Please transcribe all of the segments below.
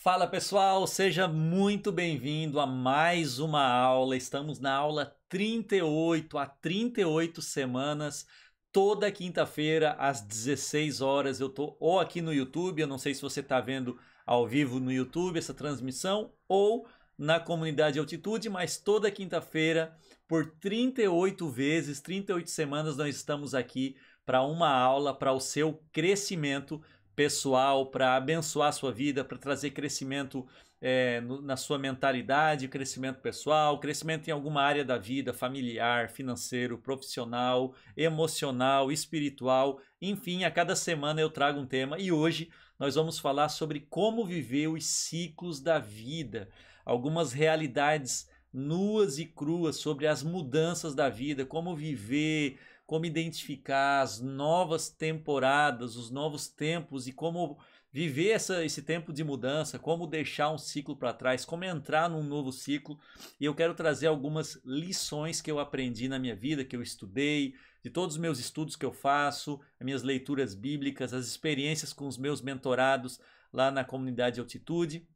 Fala pessoal, seja muito bem-vindo a mais uma aula. Estamos na aula 38, há 38 semanas, toda quinta-feira às 16 horas. Eu tô ou aqui no YouTube, eu não sei se você está vendo ao vivo no YouTube essa transmissão, ou na comunidade Altitude, mas toda quinta-feira, por 38 vezes, 38 semanas, nós estamos aqui para uma aula para o seu crescimento pessoal, para abençoar a sua vida, para trazer crescimento é, no, na sua mentalidade, crescimento pessoal, crescimento em alguma área da vida, familiar, financeiro, profissional, emocional, espiritual. Enfim, a cada semana eu trago um tema e hoje nós vamos falar sobre como viver os ciclos da vida, algumas realidades nuas e cruas sobre as mudanças da vida, como viver como identificar as novas temporadas, os novos tempos e como viver essa, esse tempo de mudança, como deixar um ciclo para trás, como entrar num novo ciclo. E eu quero trazer algumas lições que eu aprendi na minha vida, que eu estudei, de todos os meus estudos que eu faço, as minhas leituras bíblicas, as experiências com os meus mentorados lá na comunidade Altitude.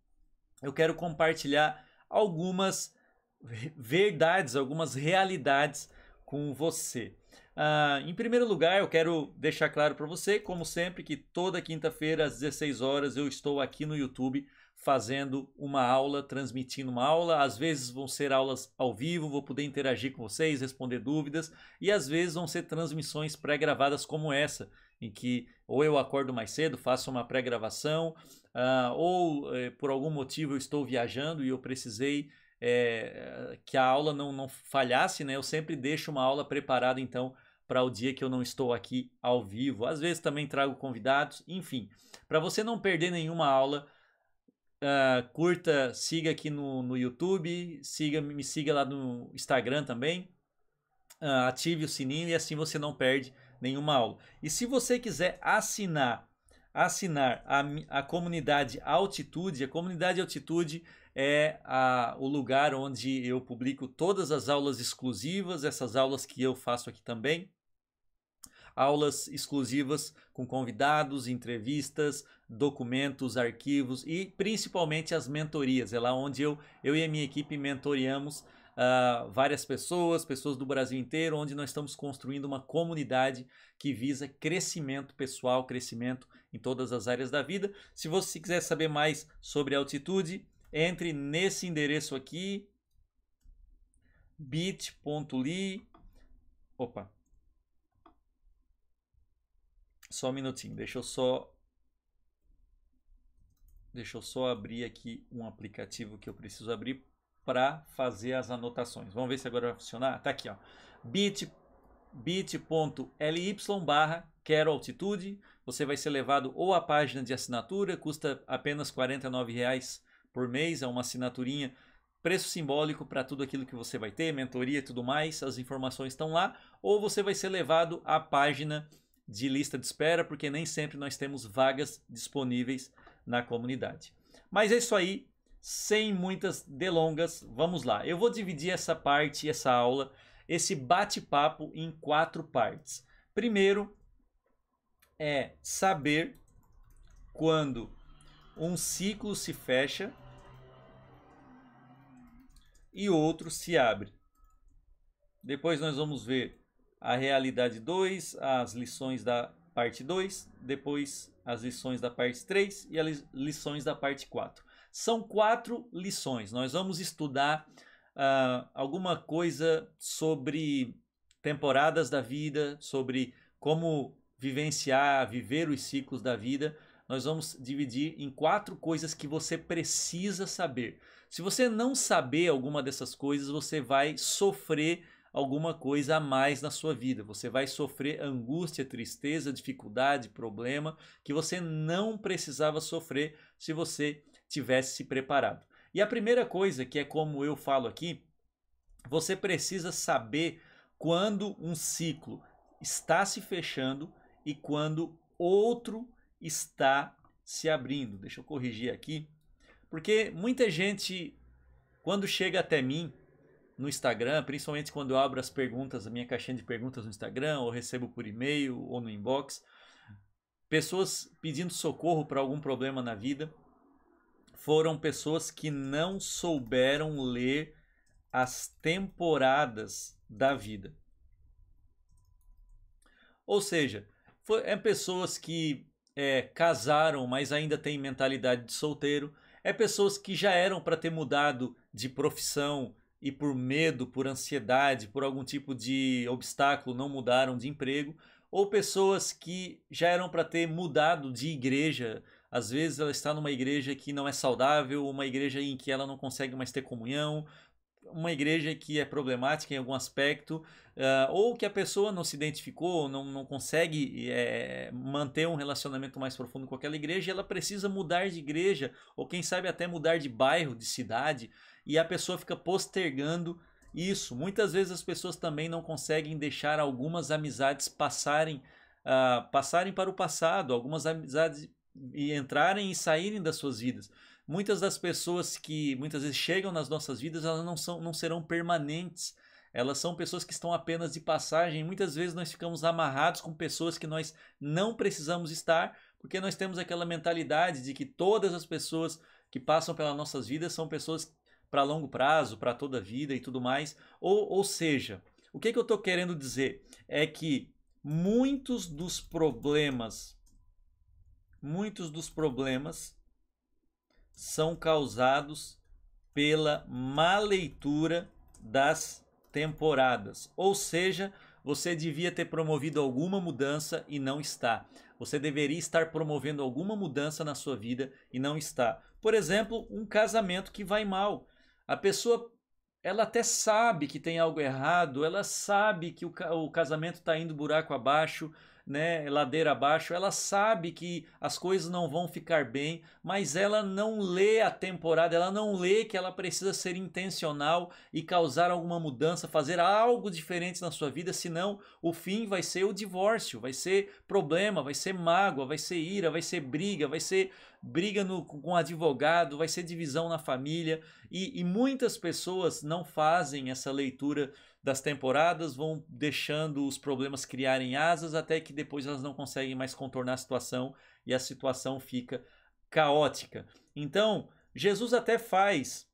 Eu quero compartilhar algumas verdades, algumas realidades com você. Uh, em primeiro lugar, eu quero deixar claro para você, como sempre, que toda quinta-feira às 16 horas eu estou aqui no YouTube fazendo uma aula, transmitindo uma aula. Às vezes vão ser aulas ao vivo, vou poder interagir com vocês, responder dúvidas, e às vezes vão ser transmissões pré-gravadas como essa, em que ou eu acordo mais cedo, faço uma pré-gravação, uh, ou eh, por algum motivo eu estou viajando e eu precisei é, que a aula não, não falhasse, né? Eu sempre deixo uma aula preparada, então, para o dia que eu não estou aqui ao vivo. Às vezes também trago convidados, enfim. Para você não perder nenhuma aula, uh, curta, siga aqui no, no YouTube, siga, me siga lá no Instagram também, uh, ative o sininho e assim você não perde nenhuma aula. E se você quiser assinar assinar a, a comunidade Altitude. A comunidade Altitude é a, o lugar onde eu publico todas as aulas exclusivas, essas aulas que eu faço aqui também. Aulas exclusivas com convidados, entrevistas, documentos, arquivos e principalmente as mentorias. É lá onde eu, eu e a minha equipe mentoriamos uh, várias pessoas, pessoas do Brasil inteiro, onde nós estamos construindo uma comunidade que visa crescimento pessoal, crescimento em todas as áreas da vida. Se você quiser saber mais sobre altitude, entre nesse endereço aqui, bit.ly. Opa. Só um minutinho, deixa eu só Deixa eu só abrir aqui um aplicativo que eu preciso abrir para fazer as anotações. Vamos ver se agora vai funcionar? Tá aqui, ó. bit bit.ly barra quero altitude. Você vai ser levado ou à página de assinatura, custa apenas R$ 49,00 por mês, é uma assinaturinha, preço simbólico para tudo aquilo que você vai ter, mentoria e tudo mais, as informações estão lá, ou você vai ser levado à página de lista de espera, porque nem sempre nós temos vagas disponíveis na comunidade. Mas é isso aí, sem muitas delongas, vamos lá. Eu vou dividir essa parte, essa aula, esse bate-papo em quatro partes. Primeiro é saber quando um ciclo se fecha e outro se abre. Depois nós vamos ver a realidade 2, as lições da parte 2, depois as lições da parte 3 e as lições da parte 4. São quatro lições. Nós vamos estudar uh, alguma coisa sobre temporadas da vida, sobre como vivenciar, viver os ciclos da vida. Nós vamos dividir em quatro coisas que você precisa saber. Se você não saber alguma dessas coisas, você vai sofrer alguma coisa a mais na sua vida. Você vai sofrer angústia, tristeza, dificuldade, problema que você não precisava sofrer se você tivesse se preparado. E a primeira coisa, que é como eu falo aqui, você precisa saber quando um ciclo está se fechando e quando outro está se abrindo. Deixa eu corrigir aqui, porque muita gente quando chega até mim no Instagram, principalmente quando eu abro as perguntas, a minha caixinha de perguntas no Instagram, ou recebo por e-mail ou no inbox, pessoas pedindo socorro para algum problema na vida, foram pessoas que não souberam ler as temporadas da vida. Ou seja, foi, é pessoas que é, casaram, mas ainda têm mentalidade de solteiro. É pessoas que já eram para ter mudado de profissão e por medo, por ansiedade, por algum tipo de obstáculo não mudaram de emprego. Ou pessoas que já eram para ter mudado de igreja, às vezes ela está numa igreja que não é saudável, uma igreja em que ela não consegue mais ter comunhão, uma igreja que é problemática em algum aspecto, uh, ou que a pessoa não se identificou, não, não consegue é, manter um relacionamento mais profundo com aquela igreja, ela precisa mudar de igreja, ou quem sabe até mudar de bairro, de cidade, e a pessoa fica postergando isso. Muitas vezes as pessoas também não conseguem deixar algumas amizades passarem. Uh, passarem para o passado, algumas amizades e entrarem e saírem das suas vidas. Muitas das pessoas que muitas vezes chegam nas nossas vidas, elas não, são, não serão permanentes. Elas são pessoas que estão apenas de passagem. Muitas vezes nós ficamos amarrados com pessoas que nós não precisamos estar, porque nós temos aquela mentalidade de que todas as pessoas que passam pelas nossas vidas são pessoas para longo prazo, para toda a vida e tudo mais. Ou, ou seja, o que, que eu estou querendo dizer é que muitos dos problemas muitos dos problemas são causados pela má leitura das temporadas. Ou seja, você devia ter promovido alguma mudança e não está. Você deveria estar promovendo alguma mudança na sua vida e não está. Por exemplo, um casamento que vai mal. A pessoa ela até sabe que tem algo errado, ela sabe que o, casamento está indo buraco abaixo, né, ladeira abaixo, ela sabe que as coisas não vão ficar bem, mas ela não lê a temporada, ela não lê que ela precisa ser intencional e causar alguma mudança, fazer algo diferente na sua vida, senão o fim vai ser o divórcio, vai ser problema, vai ser mágoa, vai ser ira, vai ser briga, vai ser briga no, com advogado, vai ser divisão na família e, e muitas pessoas não fazem essa leitura das temporadas vão deixando os problemas criarem asas até que depois elas não conseguem mais contornar a situação e a situação fica caótica. Então, Jesus até faz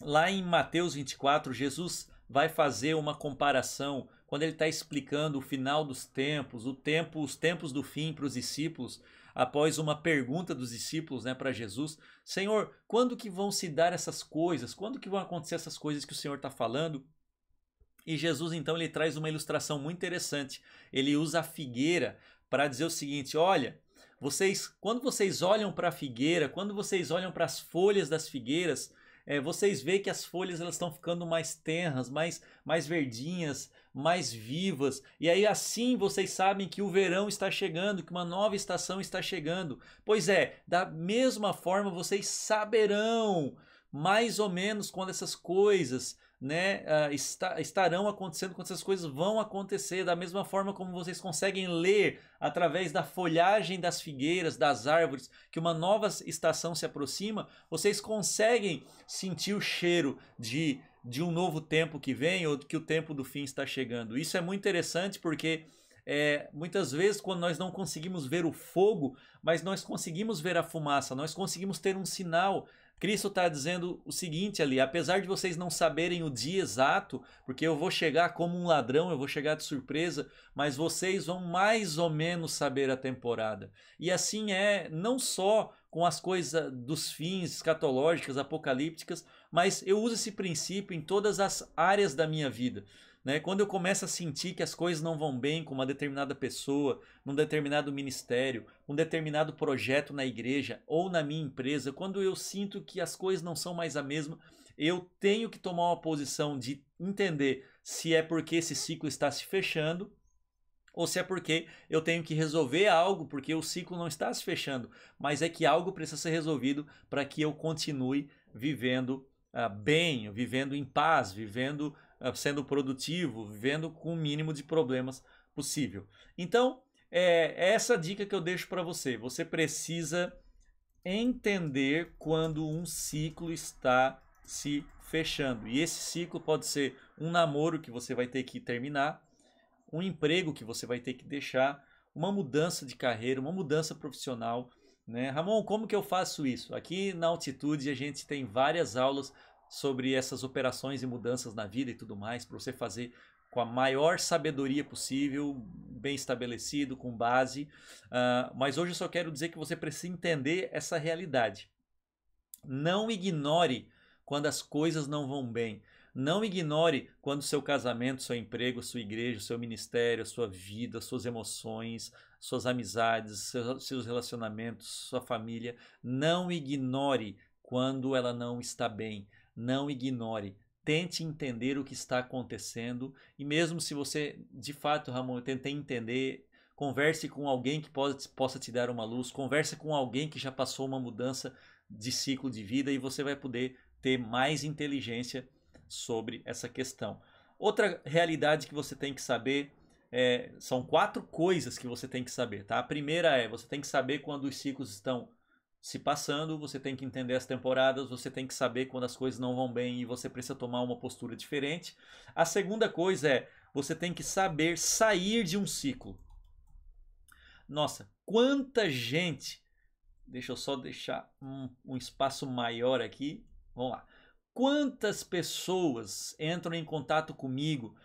lá em Mateus 24, Jesus vai fazer uma comparação quando ele está explicando o final dos tempos, o tempo, os tempos do fim para os discípulos, após uma pergunta dos discípulos, né, para Jesus, Senhor, quando que vão se dar essas coisas? Quando que vão acontecer essas coisas que o Senhor está falando? E Jesus então ele traz uma ilustração muito interessante. Ele usa a figueira para dizer o seguinte: olha, vocês, quando vocês olham para a figueira, quando vocês olham para as folhas das figueiras, é, vocês veem que as folhas elas estão ficando mais tenras, mais, mais verdinhas, mais vivas. E aí assim vocês sabem que o verão está chegando, que uma nova estação está chegando. Pois é, da mesma forma vocês saberão mais ou menos quando essas coisas né, ah, está, estarão acontecendo, quando essas coisas vão acontecer, da mesma forma como vocês conseguem ler através da folhagem das figueiras, das árvores, que uma nova estação se aproxima, vocês conseguem sentir o cheiro de, de um novo tempo que vem ou que o tempo do fim está chegando. Isso é muito interessante porque. É, muitas vezes, quando nós não conseguimos ver o fogo, mas nós conseguimos ver a fumaça, nós conseguimos ter um sinal Cristo está dizendo o seguinte ali: apesar de vocês não saberem o dia exato, porque eu vou chegar como um ladrão, eu vou chegar de surpresa, mas vocês vão mais ou menos saber a temporada. E assim é, não só com as coisas dos fins escatológicas, apocalípticas, mas eu uso esse princípio em todas as áreas da minha vida. Né? Quando eu começo a sentir que as coisas não vão bem com uma determinada pessoa, num determinado ministério, um determinado projeto na igreja ou na minha empresa, quando eu sinto que as coisas não são mais a mesma, eu tenho que tomar uma posição de entender se é porque esse ciclo está se fechando ou se é porque eu tenho que resolver algo porque o ciclo não está se fechando, mas é que algo precisa ser resolvido para que eu continue vivendo uh, bem, vivendo em paz, vivendo ah, sendo produtivo, vivendo com o mínimo de problemas possível. Então, é, é essa dica que eu deixo para você. Você precisa entender quando um ciclo está se fechando. E esse ciclo pode ser um namoro que você vai ter que terminar, um emprego que você vai ter que deixar, uma mudança de carreira, uma mudança profissional. Né? Ramon, como que eu faço isso? Aqui na Altitude a gente tem várias aulas sobre essas operações e mudanças na vida e tudo mais, para você fazer com a maior sabedoria possível, bem estabelecido, com base. Uh, mas hoje eu só quero dizer que você precisa entender essa realidade. Não ignore quando as coisas não vão bem. Não ignore quando seu casamento, seu emprego, sua igreja, seu ministério, sua vida, suas emoções, suas amizades, seus relacionamentos, sua família. Não ignore quando ela não está bem não ignore. Tente entender o que está acontecendo e mesmo se você, de fato, Ramon, tentei entender, converse com alguém que pode, possa te dar uma luz, converse com alguém que já passou uma mudança de ciclo de vida e você vai poder ter mais inteligência sobre essa questão. Outra realidade que você tem que saber é, são quatro coisas que você tem que saber, tá? A primeira é você tem que saber quando os ciclos estão se passando, você tem que entender as temporadas, você tem que saber quando as coisas não vão bem e você precisa tomar uma postura diferente. A segunda coisa é você tem que saber sair de um ciclo. Nossa, quanta gente. Deixa eu só deixar um, um espaço maior aqui. Vamos lá. Quantas pessoas entram em contato comigo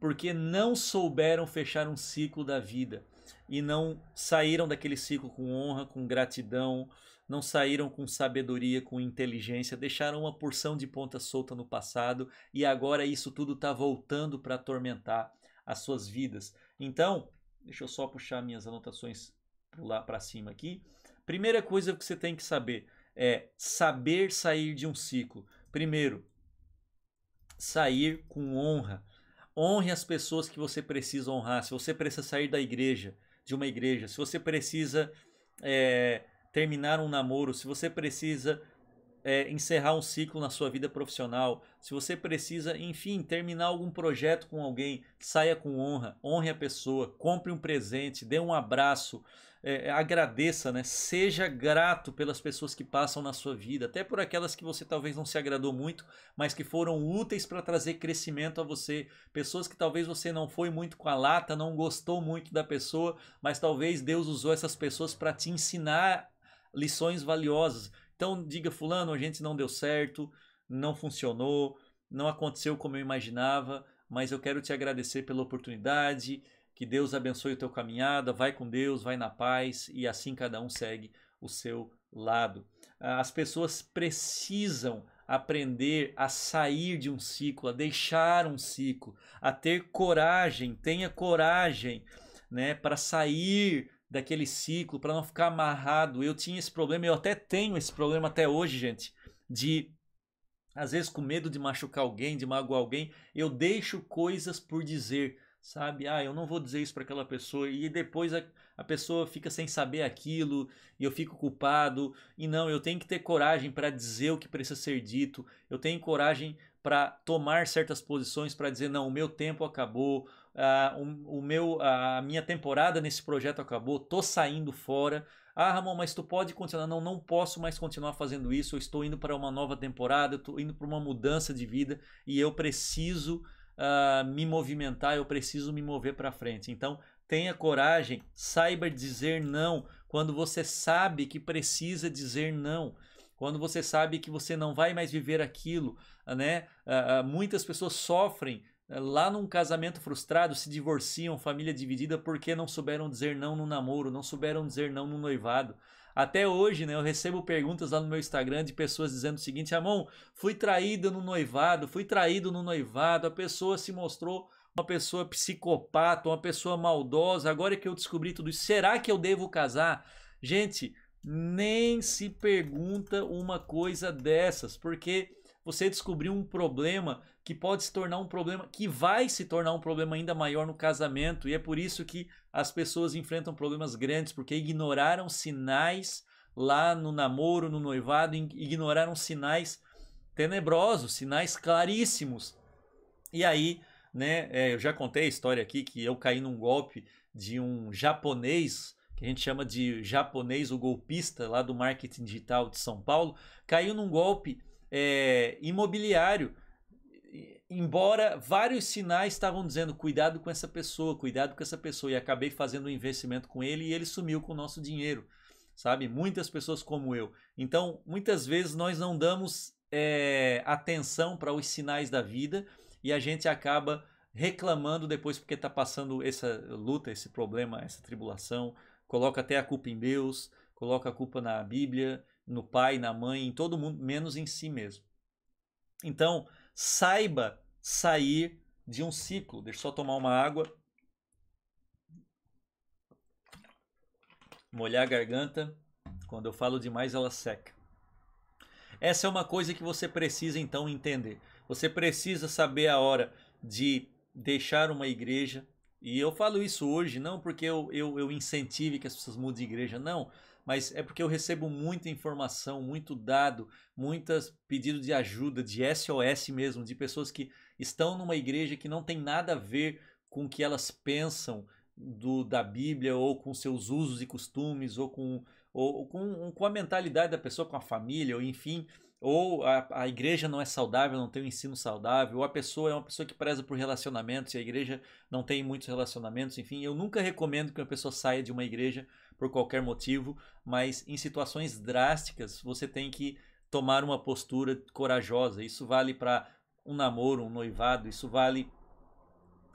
porque não souberam fechar um ciclo da vida e não saíram daquele ciclo com honra, com gratidão, não saíram com sabedoria, com inteligência, deixaram uma porção de ponta solta no passado e agora isso tudo está voltando para atormentar as suas vidas. Então, deixa eu só puxar minhas anotações lá para cima aqui. Primeira coisa que você tem que saber é saber sair de um ciclo. Primeiro, sair com honra. Honre as pessoas que você precisa honrar. Se você precisa sair da igreja, de uma igreja, se você precisa é, terminar um namoro, se você precisa é, encerrar um ciclo na sua vida profissional, se você precisa, enfim, terminar algum projeto com alguém, saia com honra, honre a pessoa, compre um presente, dê um abraço, é, é agradeça, né? Seja grato pelas pessoas que passam na sua vida, até por aquelas que você talvez não se agradou muito, mas que foram úteis para trazer crescimento a você. Pessoas que talvez você não foi muito com a lata, não gostou muito da pessoa, mas talvez Deus usou essas pessoas para te ensinar lições valiosas. Então diga fulano, a gente não deu certo, não funcionou, não aconteceu como eu imaginava, mas eu quero te agradecer pela oportunidade, que Deus abençoe o teu caminhada, vai com Deus, vai na paz e assim cada um segue o seu lado. Ah, as pessoas precisam aprender a sair de um ciclo, a deixar um ciclo, a ter coragem, tenha coragem, né, para sair daquele ciclo, para não ficar amarrado. Eu tinha esse problema, eu até tenho esse problema até hoje, gente, de às vezes com medo de machucar alguém, de magoar alguém, eu deixo coisas por dizer, sabe? Ah, eu não vou dizer isso para aquela pessoa e depois a, a pessoa fica sem saber aquilo e eu fico culpado. E não, eu tenho que ter coragem para dizer o que precisa ser dito. Eu tenho coragem para tomar certas posições, para dizer não, o meu tempo acabou, ah, o, o, meu, a minha temporada nesse projeto acabou, tô saindo fora. Ah, Ramon, mas tu pode continuar? Não, não posso mais continuar fazendo isso. Eu estou indo para uma nova temporada, estou indo para uma mudança de vida e eu preciso ah, me movimentar, eu preciso me mover para frente. Então, tenha coragem, saiba dizer não quando você sabe que precisa dizer não quando você sabe que você não vai mais viver aquilo, né? Uh, muitas pessoas sofrem lá num casamento frustrado, se divorciam, família dividida, porque não souberam dizer não no namoro, não souberam dizer não no noivado. Até hoje, né, eu recebo perguntas lá no meu Instagram de pessoas dizendo o seguinte: Amon, fui traída no noivado, fui traído no noivado, a pessoa se mostrou uma pessoa psicopata, uma pessoa maldosa, agora é que eu descobri tudo isso, será que eu devo casar? Gente, nem se pergunta uma coisa dessas, porque você descobriu um problema que pode se tornar um problema, que vai se tornar um problema ainda maior no casamento. E é por isso que as pessoas enfrentam problemas grandes, porque ignoraram sinais lá no namoro, no noivado, ignoraram sinais tenebrosos, sinais claríssimos. E aí, né, é, eu já contei a história aqui que eu caí num golpe de um japonês que a gente chama de japonês, o golpista lá do marketing digital de São Paulo, caiu num golpe é, imobiliário, embora vários sinais estavam dizendo cuidado com essa pessoa, cuidado com essa pessoa, e acabei fazendo um investimento com ele e ele sumiu com o nosso dinheiro, sabe? Muitas pessoas como eu. Então, muitas vezes nós não damos é, atenção para os sinais da vida e a gente acaba reclamando depois porque está passando essa luta, esse problema, essa tribulação, coloca até a culpa em Deus, coloca a culpa na Bíblia, no pai, na mãe, em todo mundo, menos em si mesmo. Então, saiba sair de um ciclo. Deixa eu só tomar uma água. Molhar a garganta. Quando eu falo demais, ela seca. Essa é uma coisa que você precisa então entender. Você precisa saber a hora de deixar uma igreja. E eu falo isso hoje, não porque eu, eu, eu incentive que as pessoas mudem de igreja, não mas é porque eu recebo muita informação, muito dado, muitos pedidos de ajuda, de SOS mesmo, de pessoas que estão numa igreja que não tem nada a ver com o que elas pensam do, da Bíblia ou com seus usos e costumes ou com, ou, ou com, com a mentalidade da pessoa, com a família, ou enfim ou a, a, igreja não é saudável, não tem um ensino saudável, ou a pessoa é uma pessoa que preza por relacionamentos e a igreja não tem muitos relacionamentos, enfim, eu nunca recomendo que uma pessoa saia de uma igreja por qualquer motivo, mas em situações drásticas você tem que tomar uma postura corajosa. Isso vale para um namoro, um noivado, isso vale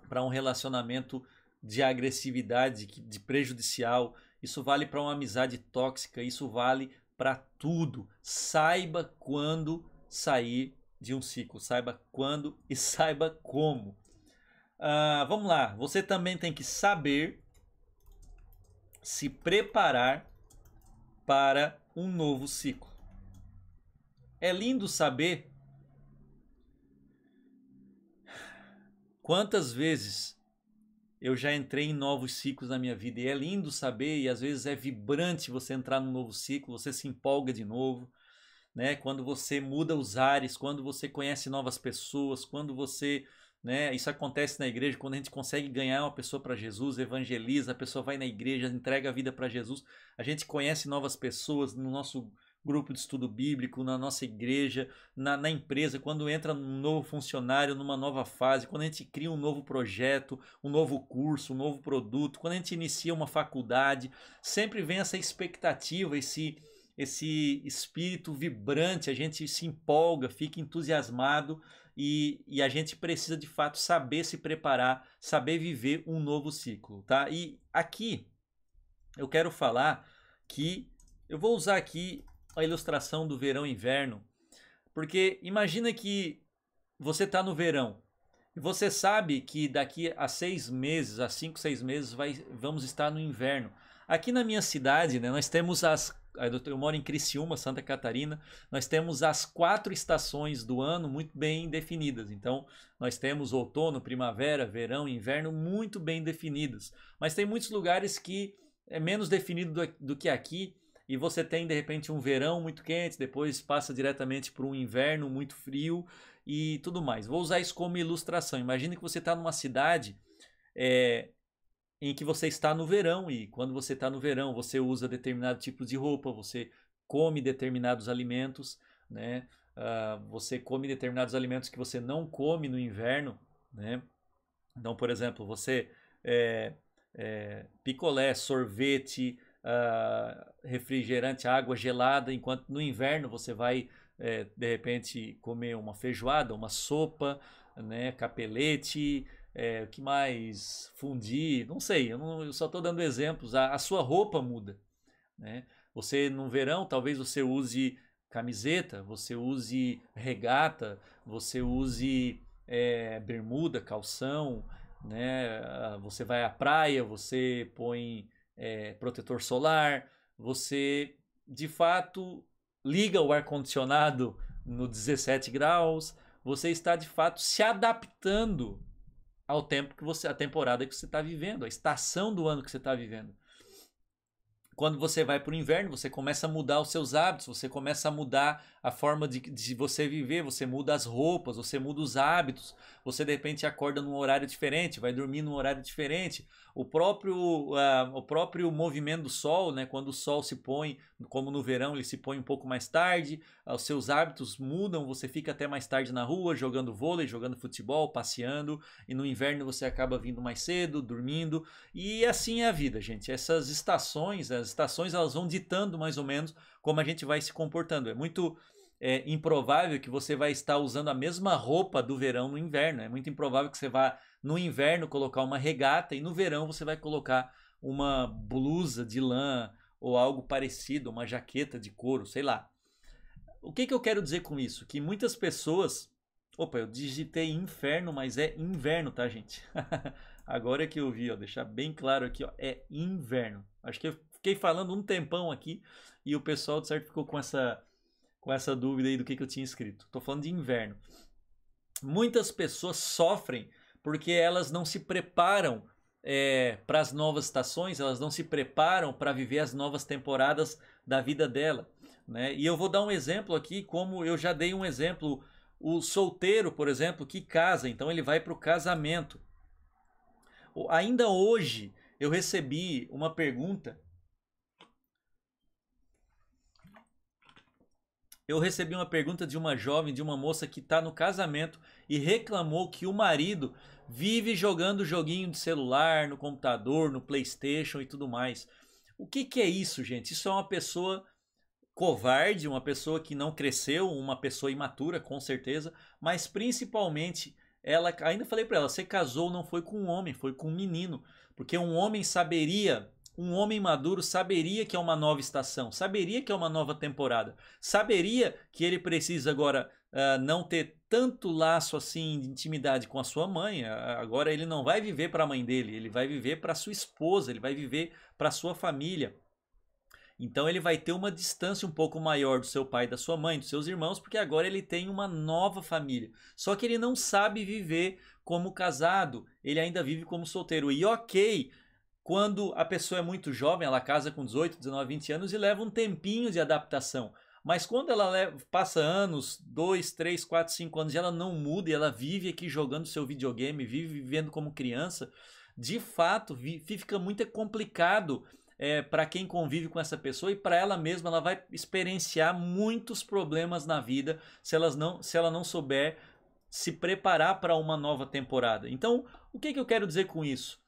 para um relacionamento de agressividade, de prejudicial, isso vale para uma amizade tóxica, isso vale para tudo. Saiba quando sair de um ciclo, saiba quando e saiba como. Uh, vamos lá, você também tem que saber se preparar para um novo ciclo. É lindo saber quantas vezes eu já entrei em novos ciclos na minha vida e é lindo saber e às vezes é vibrante você entrar num novo ciclo, você se empolga de novo, né? Quando você muda os ares, quando você conhece novas pessoas, quando você né? Isso acontece na igreja quando a gente consegue ganhar uma pessoa para Jesus, evangeliza, a pessoa vai na igreja, entrega a vida para Jesus. A gente conhece novas pessoas no nosso grupo de estudo bíblico, na nossa igreja, na, na, empresa, quando entra um novo funcionário numa nova fase, quando a gente cria um novo projeto, um novo curso, um novo produto, quando a gente inicia uma faculdade, sempre vem essa expectativa, esse, esse espírito vibrante, a gente se empolga, fica entusiasmado e, e a gente precisa de fato saber se preparar, saber viver um novo ciclo, tá? E aqui eu quero falar que eu vou usar aqui a ilustração do verão e inverno, porque imagina que você está no verão e você sabe que daqui a seis meses, a cinco, seis meses, vai, vamos estar no inverno. Aqui na minha cidade, né, nós temos as eu moro em Criciúma, Santa Catarina. Nós temos as quatro estações do ano muito bem definidas. Então, nós temos outono, primavera, verão, inverno muito bem definidas. Mas tem muitos lugares que é menos definido do, do que aqui. E você tem de repente um verão muito quente, depois passa diretamente para um inverno muito frio e tudo mais. Vou usar isso como ilustração. Imagina que você está numa cidade é, em que você está no verão e quando você está no verão você usa determinado tipo de roupa, você come determinados alimentos, né? Uh, você come determinados alimentos que você não come no inverno, né? Então, por exemplo, você é, é, picolé, sorvete, uh, refrigerante, água gelada, enquanto no inverno você vai é, de repente comer uma feijoada, uma sopa, né? Capelete, é, que mais fundir, não sei, eu, não, eu só estou dando exemplos. A, a, sua roupa muda. Né? Você no verão talvez você use camiseta, você use regata, você use é, bermuda, calção, né? Ah, você vai à praia, você põe é, protetor solar, você de fato liga o ar condicionado no 17 graus, você está de fato se adaptando ao tempo que você, a temporada que você está vivendo, a estação do ano que você está vivendo. Quando você vai para o inverno, você começa a mudar os seus hábitos, você começa a mudar a forma de, de você viver, você muda as roupas, você muda os hábitos, você de repente acorda num horário diferente, vai dormir num horário diferente, o próprio, uh, o próprio movimento do sol, né? quando o sol se põe, como no verão, ele se põe um pouco mais tarde, ah, os seus hábitos mudam, você fica até mais tarde na rua, jogando vôlei, jogando futebol, passeando, e no inverno você acaba vindo mais cedo, dormindo, e assim é a vida, gente. Essas estações, as estações elas vão ditando mais ou menos como a gente vai se comportando. É muito é improvável que você vai estar usando a mesma roupa do verão no inverno. É muito improvável que você vá no inverno colocar uma regata e no verão você vai colocar uma blusa de lã ou algo parecido, uma jaqueta de couro, sei lá. O que, que eu quero dizer com isso? Que muitas pessoas. Opa, eu digitei inferno, mas é inverno, tá, gente? Agora é que eu vi, ó, deixar bem claro aqui, ó, é inverno. Acho que eu fiquei falando um tempão aqui e o pessoal, de certo, ficou com essa, com essa dúvida aí do que, que eu tinha escrito. Tô falando de inverno. Muitas pessoas sofrem porque elas não se preparam é, para as novas estações, elas não se preparam para viver as novas temporadas da vida dela. Né? E eu vou dar um exemplo aqui, como eu já dei um exemplo, o solteiro, por exemplo, que casa, então ele vai para o casamento. Ainda hoje eu recebi uma pergunta eu recebi uma pergunta de uma jovem, de uma moça que está no casamento e reclamou que o marido vive jogando joguinho de celular, no computador, no PlayStation e tudo mais. O que, que é isso, gente? Isso é uma pessoa covarde, uma pessoa que não cresceu, uma pessoa imatura, com certeza, mas principalmente ela, ainda falei para ela, você casou não foi com um homem, foi com um menino, porque um homem saberia um homem maduro saberia que é uma nova estação, saberia que é uma nova temporada, saberia que ele precisa agora uh, não ter tanto laço assim de intimidade com a sua mãe. Ah, agora ele não vai viver para a mãe dele, ele vai viver para sua esposa, ele vai viver para sua família. Então ele vai ter uma distância um pouco maior do seu pai, da sua mãe, dos seus irmãos, porque agora ele tem uma nova família. Só que ele não sabe viver como casado, ele ainda vive como solteiro. E ok, quando a pessoa é muito jovem, ela casa com 18, 19, 20 anos e leva um tempinho de adaptação. Mas quando ela leva, passa anos, 2, 3, 4, 5 anos, e ela não muda, e ela vive aqui jogando seu videogame, vive vivendo como criança, de fato fica muito é complicado é, para quem convive com essa pessoa e para ela mesma ela vai experienciar muitos problemas na vida se, elas não, se ela não souber se preparar para uma nova temporada. Então, o que, que eu quero dizer com isso?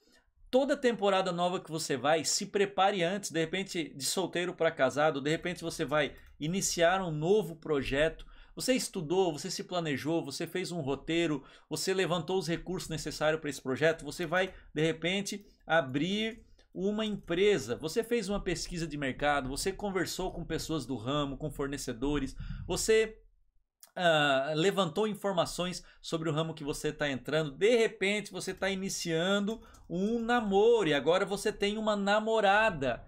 toda temporada nova que você vai, se prepare antes, de repente de solteiro para casado, de repente você vai iniciar um novo projeto. Você estudou, você se planejou, você fez um roteiro, você levantou os recursos necessários para esse projeto, você vai de repente abrir uma empresa, você fez uma pesquisa de mercado, você conversou com pessoas do ramo, com fornecedores, você ah, levantou informações sobre o ramo que você está entrando. De repente, você está iniciando um namoro e agora você tem uma namorada.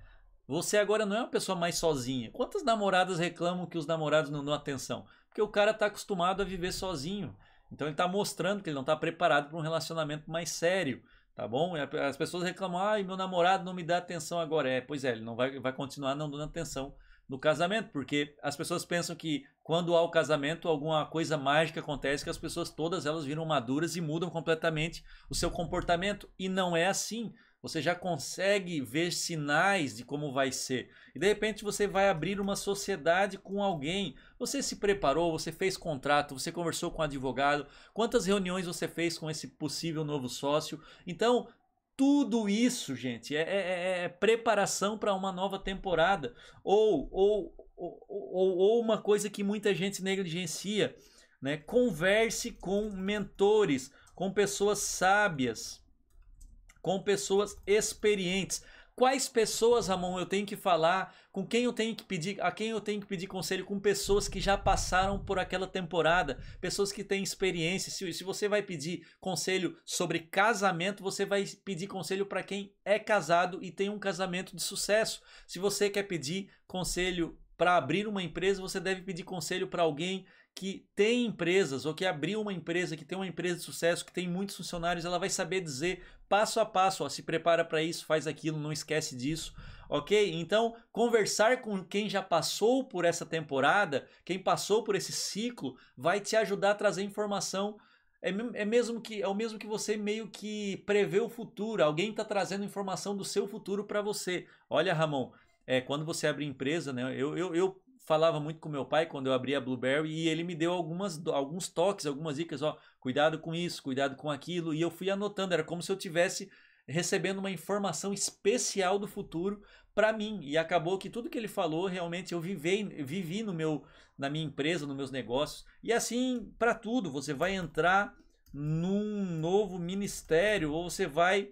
Você agora não é uma pessoa mais sozinha. Quantas namoradas reclamam que os namorados não dão atenção? Porque o cara está acostumado a viver sozinho. Então ele está mostrando que ele não está preparado para um relacionamento mais sério, tá bom? As pessoas reclamam, ah, meu namorado não me dá atenção agora. É, pois é, ele não vai, vai continuar não dando atenção no casamento, porque as pessoas pensam que quando há o casamento, alguma coisa mágica acontece que as pessoas todas elas viram maduras e mudam completamente o seu comportamento e não é assim. Você já consegue ver sinais de como vai ser. E de repente você vai abrir uma sociedade com alguém. Você se preparou, você fez contrato, você conversou com um advogado, quantas reuniões você fez com esse possível novo sócio. Então, tudo isso, gente, é, é, é, é preparação para uma nova temporada. Ou, ou, ou, ou, uma coisa que muita gente negligencia. Né? Converse com mentores, com pessoas sábias, com pessoas experientes. Quais pessoas, Ramon, eu tenho que falar? Com quem eu tenho que pedir, a quem eu tenho que pedir conselho? Com pessoas que já passaram por aquela temporada, pessoas que têm experiência. Se, se você vai pedir conselho sobre casamento, você vai pedir conselho para quem é casado e tem um casamento de sucesso. Se você quer pedir conselho para abrir uma empresa, você deve pedir conselho para alguém que tem empresas ou que abriu uma empresa, que tem uma empresa de sucesso, que tem muitos funcionários, ela vai saber dizer passo a passo, ó, se prepara para isso, faz aquilo, não esquece disso, ok? Então, conversar com quem já passou por essa temporada, quem passou por esse ciclo, vai te ajudar a trazer informação. É, é mesmo que é o mesmo que você meio que prevê o futuro. Alguém está trazendo informação do seu futuro para você. Olha, Ramon, é, quando você abre empresa, né? Eu, eu, eu falava muito com meu pai quando eu abria a Blueberry e ele me deu algumas, alguns toques, algumas dicas, ó, cuidado com isso, cuidado com aquilo, e eu fui anotando, era como se eu tivesse recebendo uma informação especial do futuro para mim e acabou que tudo que ele falou realmente eu vivei, vivi no meu na minha empresa, nos meus negócios. E assim, para tudo, você vai entrar num novo ministério ou você vai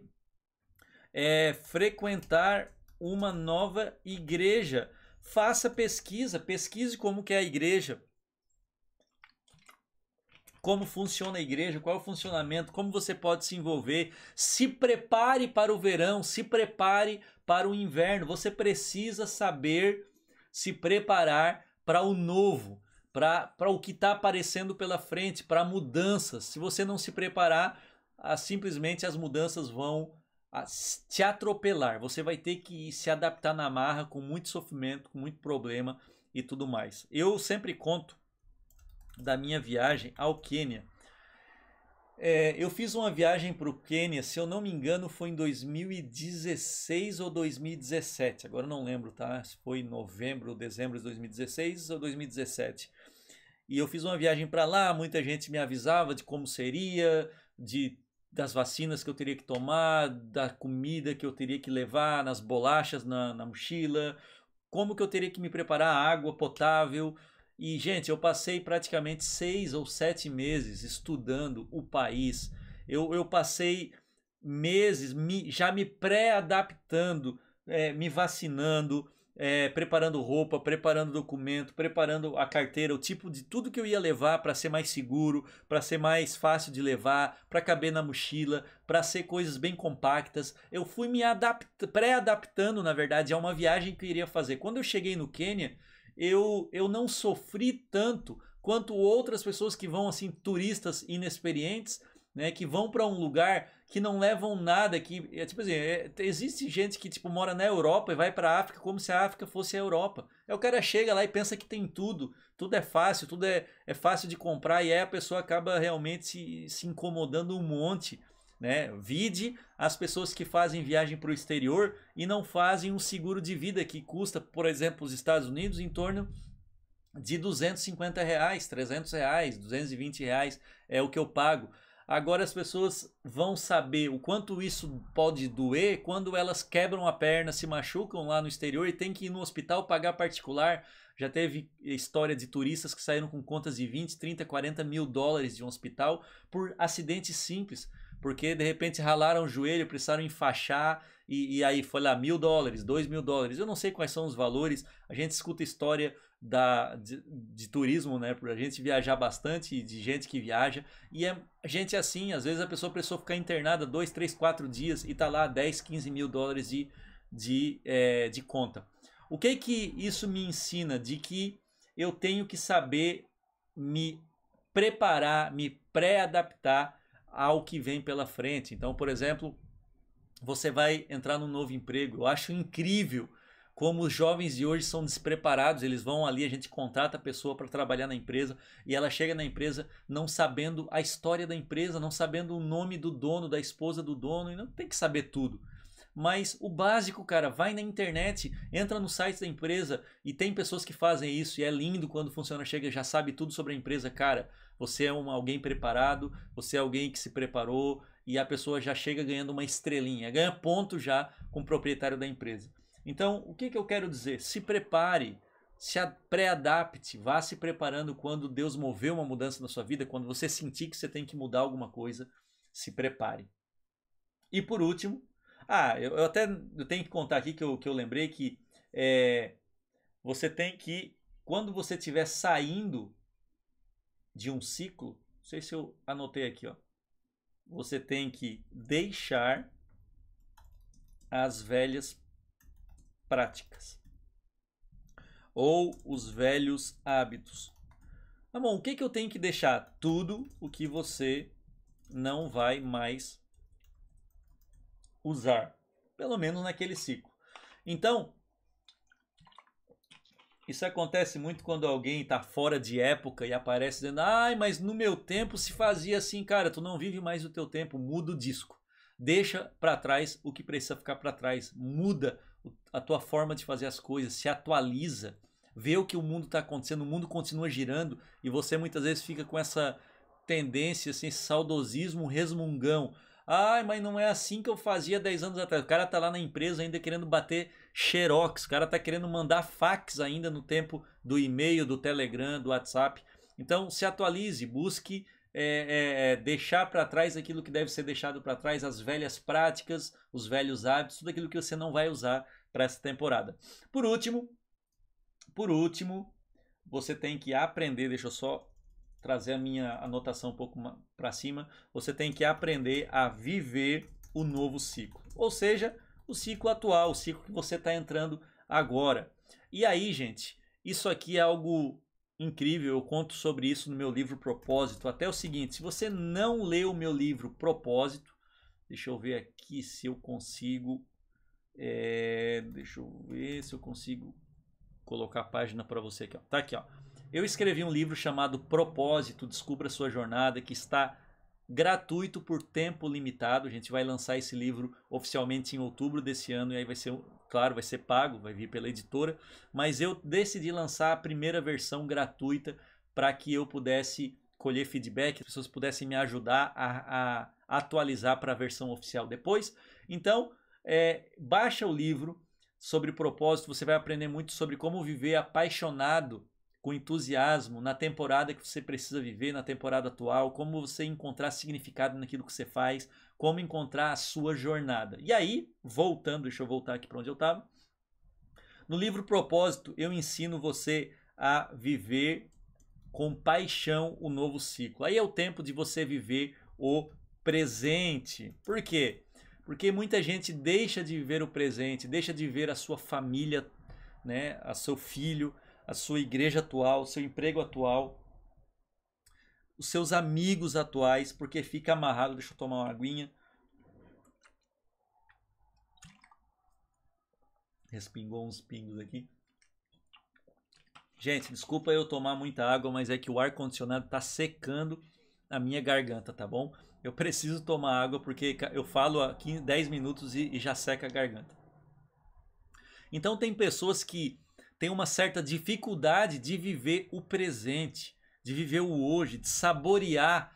é, frequentar uma nova igreja faça pesquisa, pesquise como que é a igreja, como funciona a igreja, qual é o funcionamento, como você pode se envolver, se prepare para o verão, se prepare para o inverno. Você precisa saber se preparar para o novo, para o que está aparecendo pela frente, para mudanças. Se você não se preparar, ah, simplesmente as mudanças vão te atropelar. Você vai ter que se adaptar na marra com muito sofrimento, com muito problema e tudo mais. Eu sempre conto da minha viagem ao Quênia. É, eu fiz uma viagem para o Quênia, se eu não me engano, foi em 2016 ou 2017. Agora não lembro, tá? Se foi em novembro ou dezembro de 2016 ou 2017. E eu fiz uma viagem para lá, muita gente me avisava de como seria, de das vacinas que eu teria que tomar, da comida que eu teria que levar, nas bolachas na, na mochila, como que eu teria que me preparar água potável. E, gente, eu passei praticamente seis ou sete meses estudando o país. Eu, eu passei meses me, já me pré-adaptando, é, me vacinando, é, preparando roupa, preparando documento, preparando a carteira, o tipo de tudo que eu ia levar para ser mais seguro, para ser mais fácil de levar, para caber na mochila, para ser coisas bem compactas. Eu fui me pré-adaptando, na verdade, a uma viagem que eu iria fazer. Quando eu cheguei no Quênia, eu, eu não sofri tanto quanto outras pessoas que vão assim turistas inexperientes né? Que vão para um lugar que não levam nada, que é, tipo assim, é, existe gente que tipo mora na Europa e vai para a África como se a África fosse a Europa. Aí é, o cara chega lá e pensa que tem tudo, tudo é fácil, tudo é, é fácil de comprar e aí a pessoa acaba realmente se, se incomodando um monte. Né? Vide as pessoas que fazem viagem para o exterior e não fazem um seguro de vida que custa, por exemplo, os Estados Unidos em torno de 250 reais, 300 reais, 220 reais é o que eu pago. Agora as pessoas vão saber o quanto isso pode doer quando elas quebram a perna, se machucam lá no exterior e tem que ir no hospital pagar particular. Já teve história de turistas que saíram com contas de 20, 30, 40 mil dólares de um hospital por acidentes simples, porque de repente ralaram o joelho, precisaram enfaixar e, e aí foi lá mil dólares, dois mil dólares. Eu não sei quais são os valores, a gente escuta história da, de, de, turismo, né? Por a gente viajar bastante, de gente que viaja. E é gente assim, às vezes a pessoa precisou ficar internada dois, três, quatro dias e tá lá 10, 15 mil dólares de, de, é, de conta. O que que isso me ensina? De que eu tenho que saber me preparar, me pré-adaptar ao que vem pela frente. Então, por exemplo, você vai entrar num novo emprego. Eu acho incrível como os jovens de hoje são despreparados, eles vão ali, a gente contrata a pessoa para trabalhar na empresa e ela chega na empresa não sabendo a história da empresa, não sabendo o nome do dono, da esposa do dono, e não tem que saber tudo. Mas o básico, cara, vai na internet, entra no site da empresa e tem pessoas que fazem isso e é lindo quando funciona, chega, já sabe tudo sobre a empresa, cara. Você é um, alguém preparado, você é alguém que se preparou e a pessoa já chega ganhando uma estrelinha, ganha ponto já com o proprietário da empresa. Então, o que, que eu quero dizer? Se prepare, se pré-adapte, vá se preparando quando Deus mover uma mudança na sua vida, quando você sentir que você tem que mudar alguma coisa, se prepare. E por último, ah, eu, eu até eu tenho que contar aqui que eu, que eu lembrei que é, você tem que, quando você estiver saindo de um ciclo, não sei se eu anotei aqui, ó. Você tem que deixar as velhas práticas ou os velhos hábitos. Tá bom, o que, que eu tenho que deixar? Tudo o que você não vai mais usar, pelo menos naquele ciclo. Então, isso acontece muito quando alguém está fora de época e aparece dizendo: "Ai, mas no meu tempo se fazia assim, cara, tu não vive mais o teu tempo, muda o disco. Deixa para trás o que precisa ficar para trás, muda a tua forma de fazer as coisas, se atualiza, vê o que o mundo está acontecendo, o mundo continua girando e você muitas vezes fica com essa tendência, assim, esse saudosismo resmungão. Ai, mas não é assim que eu fazia 10 anos atrás. O cara tá lá na empresa ainda querendo bater xerox, o cara tá querendo mandar fax ainda no tempo do e-mail, do Telegram, do WhatsApp. Então se atualize, busque é, é, é, deixar para trás aquilo que deve ser deixado para trás, as velhas práticas, os velhos hábitos, tudo aquilo que você não vai usar para essa temporada. Por último, por último, você tem que aprender, deixa eu só trazer a minha anotação um pouco para cima, você tem que aprender a viver o novo ciclo, ou seja, o ciclo atual, o ciclo que você está entrando agora. E aí, gente, isso aqui é algo incrível. Eu conto sobre isso no meu livro Propósito. Até o seguinte: se você não leu o meu livro Propósito, deixa eu ver aqui se eu consigo. É, deixa eu ver se eu consigo colocar a página para você aqui. Ó. Tá aqui, ó. Eu escrevi um livro chamado Propósito, Descubra Sua Jornada, que está gratuito por tempo limitado. A gente vai lançar esse livro oficialmente em outubro desse ano e aí vai ser claro, vai ser pago, vai vir pela editora, mas eu decidi lançar a primeira versão gratuita para que eu pudesse colher feedback, as pessoas pudessem me ajudar a, a atualizar para a versão oficial depois. Então, é, baixa o livro sobre propósito, você vai aprender muito sobre como viver apaixonado com entusiasmo na temporada que você precisa viver, na temporada atual, como você encontrar significado naquilo que você faz, como encontrar a sua jornada. E aí, voltando, deixa eu voltar aqui para onde eu estava. No livro Propósito, eu ensino você a viver com paixão o novo ciclo. Aí é o tempo de você viver o presente. Por quê? Porque muita gente deixa de viver o presente, deixa de ver a sua família, né, a seu filho, a sua igreja atual, seu emprego atual, os seus amigos atuais, porque fica amarrado. Deixa eu tomar uma aguinha. Respingou uns pingos aqui. Gente, desculpa eu tomar muita água, mas é que o ar-condicionado está secando a minha garganta, tá bom? Eu preciso tomar água porque eu falo há 15, 10 minutos e, e já seca a garganta. Então, tem pessoas que têm uma certa dificuldade de viver o presente de viver o hoje, de saborear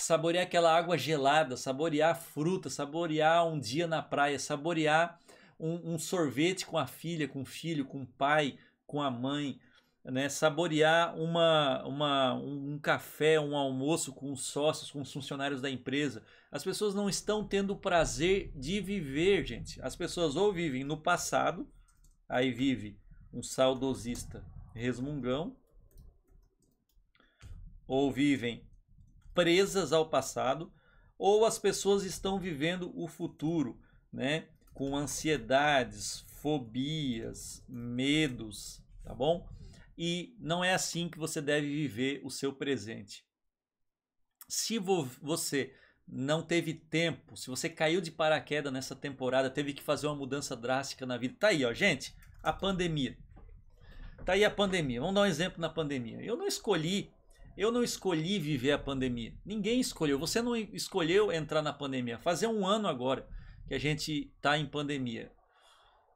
saborear aquela água gelada, saborear a fruta, saborear um dia na praia, saborear um, um, sorvete com a filha, com o filho, com o pai, com a mãe, né? saborear uma, uma, um café, um almoço com os sócios, com os funcionários da empresa. As pessoas não estão tendo o prazer de viver, gente. As pessoas ou vivem no passado, aí vive um saudosista resmungão, ou vivem presas ao passado, ou as pessoas estão vivendo o futuro, né? Com ansiedades, fobias, medos, tá bom? E não é assim que você deve viver o seu presente. Se vo você não teve tempo, se você caiu de paraquedas nessa temporada, teve que fazer uma mudança drástica na vida, tá aí, ó, gente, a pandemia. Tá aí a pandemia. Vamos dar um exemplo na pandemia. Eu não escolhi eu não escolhi viver a pandemia. Ninguém escolheu. Você não escolheu entrar na pandemia. Fazer um ano agora que a gente está em pandemia.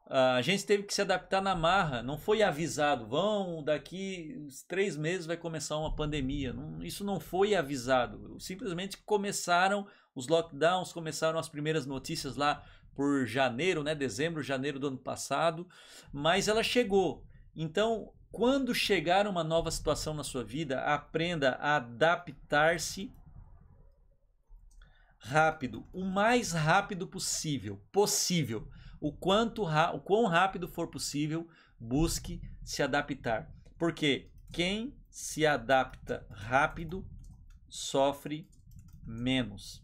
Ah, a gente teve que se adaptar na marra. Não foi avisado. Vão, daqui uns três meses vai começar uma pandemia. isso não foi avisado. Simplesmente começaram os lockdowns, começaram as primeiras notícias lá por janeiro, né? Dezembro, janeiro do ano passado. Mas ela chegou. Então, quando chegar uma nova situação na sua vida, aprenda a adaptar-se rápido, o mais rápido possível, possível. O quanto o quão rápido for possível, busque se adaptar. Porque quem se adapta rápido sofre menos.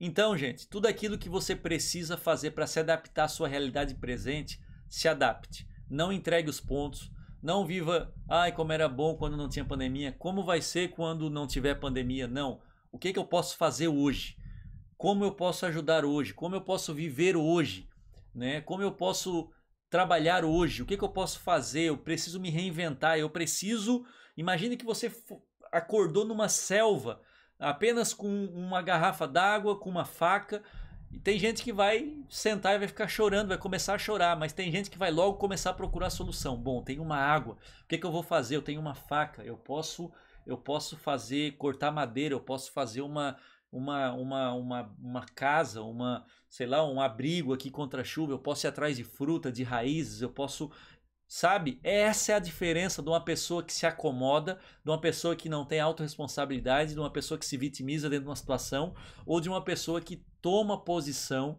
Então, gente, tudo aquilo que você precisa fazer para se adaptar à sua realidade presente, se adapte não entregue os pontos, não viva, ai, como era bom quando não tinha pandemia, como vai ser quando não tiver pandemia, não. O que, que eu posso fazer hoje? Como eu posso ajudar hoje? Como eu posso viver hoje? Né? Como eu posso trabalhar hoje? O que, que eu posso fazer? Eu preciso me reinventar, eu preciso. Imagine que você acordou numa selva, apenas com uma garrafa d'água, com uma faca e tem gente que vai sentar e vai ficar chorando, vai começar a chorar, mas tem gente que vai logo começar a procurar a solução. Bom, tem uma água, o que, que eu vou fazer? Eu tenho uma faca, eu posso eu posso fazer cortar madeira, eu posso fazer uma uma, uma, uma, uma casa, uma sei lá, um abrigo aqui contra a chuva, eu posso ir atrás de fruta, de raízes, eu posso Sabe? Essa é a diferença de uma pessoa que se acomoda, de uma pessoa que não tem autorresponsabilidade, de uma pessoa que se vitimiza dentro de uma situação, ou de uma pessoa que toma posição,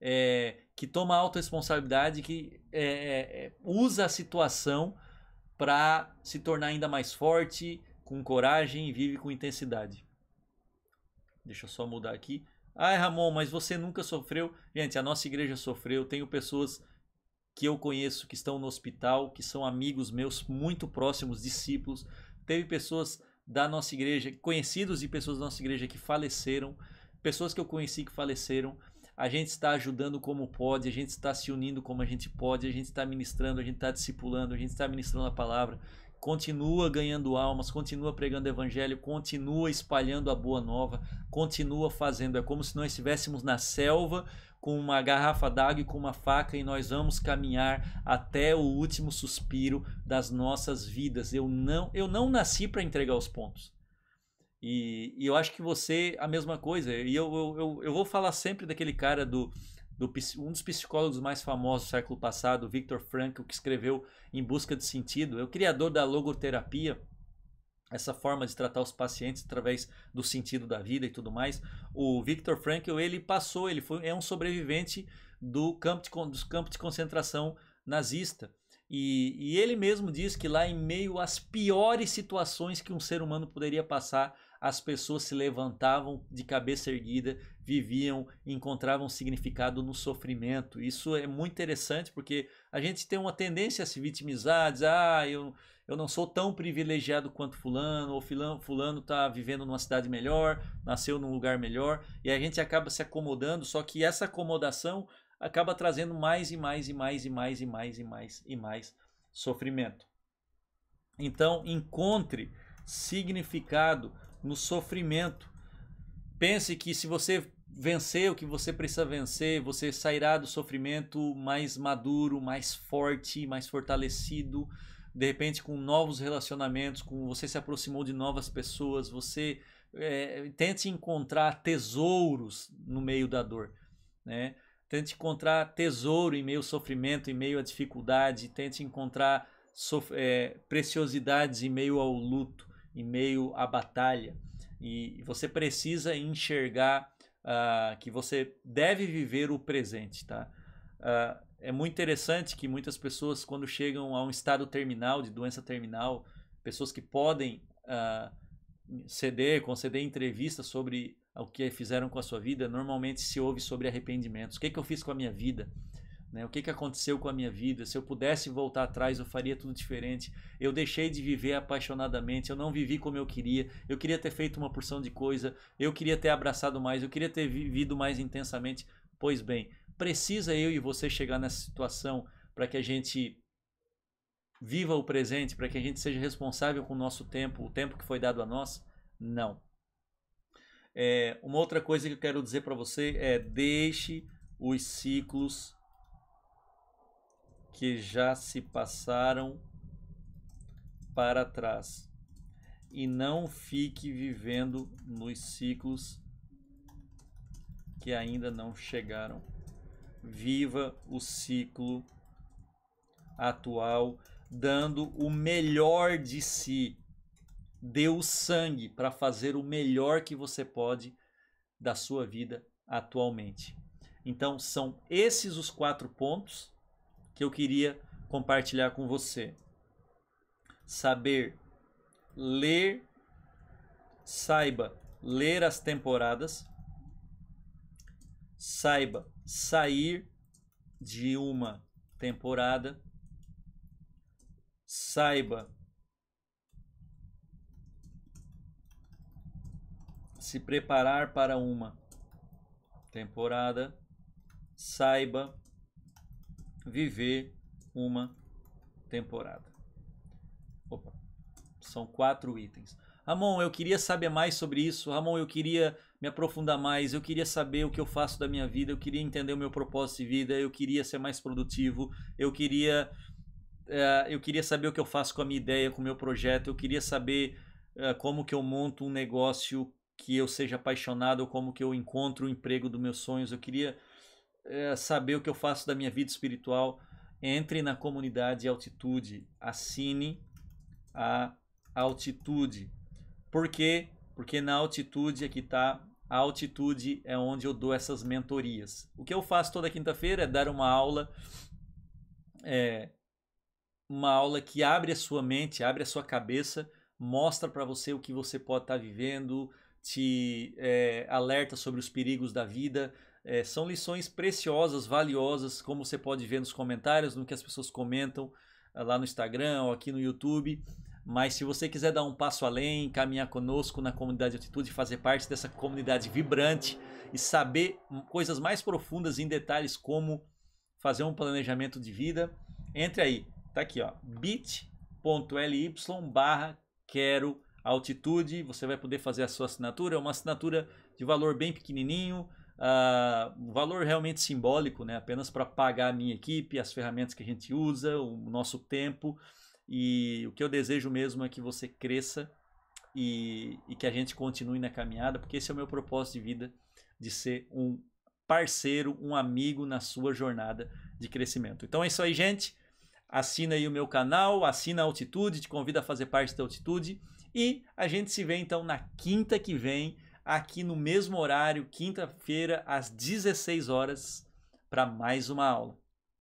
é, que toma autorresponsabilidade, que é, usa a situação para se tornar ainda mais forte, com coragem e vive com intensidade. Deixa eu só mudar aqui. Ai, Ramon, mas você nunca sofreu. Gente, a nossa igreja sofreu. Tenho pessoas que eu conheço que estão no hospital, que são amigos meus muito próximos, discípulos. Teve pessoas da nossa igreja, conhecidos e pessoas da nossa igreja que faleceram, pessoas que eu conheci que faleceram. A gente está ajudando como pode, a gente está se unindo como a gente pode, a gente está ministrando, a gente está discipulando, a gente está ministrando a palavra, continua ganhando almas, continua pregando o evangelho, continua espalhando a boa nova, continua fazendo. É como se nós estivéssemos na selva, com uma garrafa d'água e com uma faca e nós vamos caminhar até o último suspiro das nossas vidas. Eu não, eu não nasci para entregar os pontos. E, e, eu acho que você, a mesma coisa. E eu, eu, eu, eu vou falar sempre daquele cara do, do, um dos psicólogos mais famosos do século passado, Victor Frankl, que escreveu Em Busca de Sentido, é o criador da logoterapia essa forma de tratar os pacientes através do sentido da vida e tudo mais. O Viktor Frankl, ele passou, ele foi, é um sobrevivente do campo de, dos campos de concentração nazista. E, e ele mesmo diz que lá em meio às piores situações que um ser humano poderia passar, as pessoas se levantavam de cabeça erguida, viviam, encontravam significado no sofrimento. Isso é muito interessante porque a gente tem uma tendência a se vitimizar, a dizer, ah, eu, eu não sou tão privilegiado quanto fulano, ou fulano, fulano tá vivendo numa cidade melhor, nasceu num lugar melhor, e a gente acaba se acomodando, só que essa acomodação acaba trazendo mais e mais e mais e mais e mais e mais e mais sofrimento. Então, encontre significado no sofrimento. Pense que se você vencer o que você precisa vencer, você sairá do sofrimento mais maduro, mais forte, mais fortalecido de repente com novos relacionamentos, com você se aproximou de novas pessoas, você é, tente encontrar tesouros no meio da dor, né? Tente encontrar tesouro em meio ao sofrimento, em meio à dificuldade, tente encontrar é, preciosidades em meio ao luto, em meio à batalha. E você precisa enxergar uh, que você deve viver o presente, tá? Uh, é muito interessante que muitas pessoas, quando chegam a um estado terminal, de doença terminal, pessoas que podem uh, ceder, conceder entrevistas sobre o que fizeram com a sua vida, normalmente se ouve sobre arrependimentos. O que, é que eu fiz com a minha vida? Né? O que, é que aconteceu com a minha vida? Se eu pudesse voltar atrás, eu faria tudo diferente. Eu deixei de viver apaixonadamente, eu não vivi como eu queria, eu queria ter feito uma porção de coisa, eu queria ter abraçado mais, eu queria ter vivido mais intensamente. Pois bem, Precisa eu e você chegar nessa situação para que a gente viva o presente, para que a gente seja responsável com o nosso tempo, o tempo que foi dado a nós? Não. É, uma outra coisa que eu quero dizer para você é deixe os ciclos que já se passaram para trás e não fique vivendo nos ciclos que ainda não chegaram viva o ciclo atual, dando o melhor de si. Dê o sangue para fazer o melhor que você pode da sua vida atualmente. Então, são esses os quatro pontos que eu queria compartilhar com você. Saber ler, saiba ler as temporadas, saiba sair de uma temporada, saiba se preparar para uma temporada, saiba viver uma temporada. Opa, são quatro itens. Ramon, eu queria saber mais sobre isso. Ramon, eu queria me aprofundar mais, eu queria saber o que eu faço da minha vida, eu queria entender o meu propósito de vida, eu queria ser mais produtivo, eu queria uh, eu queria saber o que eu faço com a minha ideia, com o meu projeto, eu queria saber uh, como que eu monto um negócio que eu seja apaixonado, ou como que eu encontro o emprego dos meus sonhos, eu queria uh, saber o que eu faço da minha vida espiritual. Entre na comunidade Altitude, assine a Altitude. Por quê? Porque na altitude é que está a altitude é onde eu dou essas mentorias. O que eu faço toda quinta-feira é dar uma aula, é, uma aula que abre a sua mente, abre a sua cabeça, mostra para você o que você pode estar tá vivendo, te é, alerta sobre os perigos da vida. É, são lições preciosas, valiosas, como você pode ver nos comentários, no que as pessoas comentam lá no Instagram ou aqui no YouTube. Mas se você quiser dar um passo além, caminhar conosco na comunidade de altitude, fazer parte dessa comunidade vibrante e saber coisas mais profundas em detalhes como fazer um planejamento de vida, entre aí, tá aqui ó, bit.ly barra quero altitude, você vai poder fazer a sua assinatura, é uma assinatura de valor bem pequenininho, uh, valor realmente simbólico, né? apenas para pagar a minha equipe, as ferramentas que a gente usa, o nosso tempo, e o que eu desejo mesmo é que você cresça e, e que a gente continue na caminhada, porque esse é o meu propósito de vida, de ser um parceiro, um amigo na sua jornada de crescimento. Então é isso aí, gente. Assina aí o meu canal, assina a Altitude, te convido a fazer parte da Altitude. E a gente se vê então na quinta que vem, aqui no mesmo horário, quinta-feira, às 16 horas, para mais uma aula.